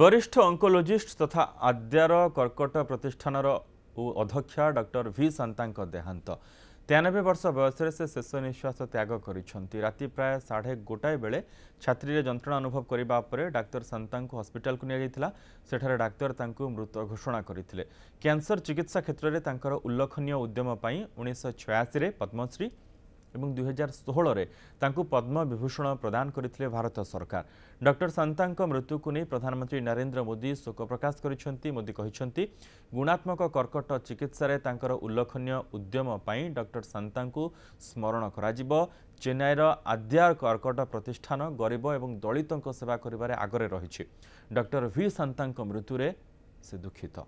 ବରିଷ୍ଠ ଅଙ୍କୋଲୋଜିଷ୍ଟ ତଥା ଆଦ୍ୟାର କର୍କଟ ପ୍ରତିଷ୍ଠାନର ଅଧ୍ୟକ୍ଷ ଡକ୍ଟର ଭି ଶାନ୍ତାଙ୍କ ଦେହାନ୍ତ ତେୟାନବେ ବର୍ଷ ବୟସରେ ସେ ଶେଷ ନିଶ୍ୱାସ ତ୍ୟାଗ କରିଛନ୍ତି ରାତି ପ୍ରାୟ ସାଢ଼େ ଗୋଟାଏ ବେଳେ ଛାତ୍ରୀରେ ଯନ୍ତ୍ରଣା ଅନୁଭବ କରିବା ପରେ ଡାକ୍ତର ଶାନ୍ତାଙ୍କୁ ହସ୍ପିଟାଲକୁ ନିଆଯାଇଥିଲା ସେଠାରେ ଡାକ୍ତର ତାଙ୍କୁ ମୃତ ଘୋଷଣା କରିଥିଲେ କ୍ୟାନ୍ସର ଚିକିତ୍ସା କ୍ଷେତ୍ରରେ ତାଙ୍କର ଉଲ୍ଲେଖନୀୟ ଉଦ୍ୟମ ପାଇଁ ଉଣେଇଶହ ଛୟାଅଶୀରେ ପଦ୍ମଶ୍ରୀ এবং দুই হাজার ষোহরে তাঁকু পদ্মবিভূষণ প্রদান করে ভারত সরকার ডক্টর শান্তাঙ্ক মৃত্যুকু নিয়ে প্রধানমন্ত্রী নরেন্দ্র মোদি শোক প্রকাশ করেছেন মোদি কিন্তু গুণাত্মক কর্কট চিকিৎসায় তাঁর উল্লেখনীয় উদ্যম পাই ডক্টর শান্তাঙ্কু স্মরণ করা চেন্নাইর আদ্যার কর্কট প্রতিষ্ঠান গরিব এবং দলিত সেবা করবার আগরে রয়েছে ডক্টর ভি শান্তাঙ্ক মৃত্যুরে সে দুঃখিত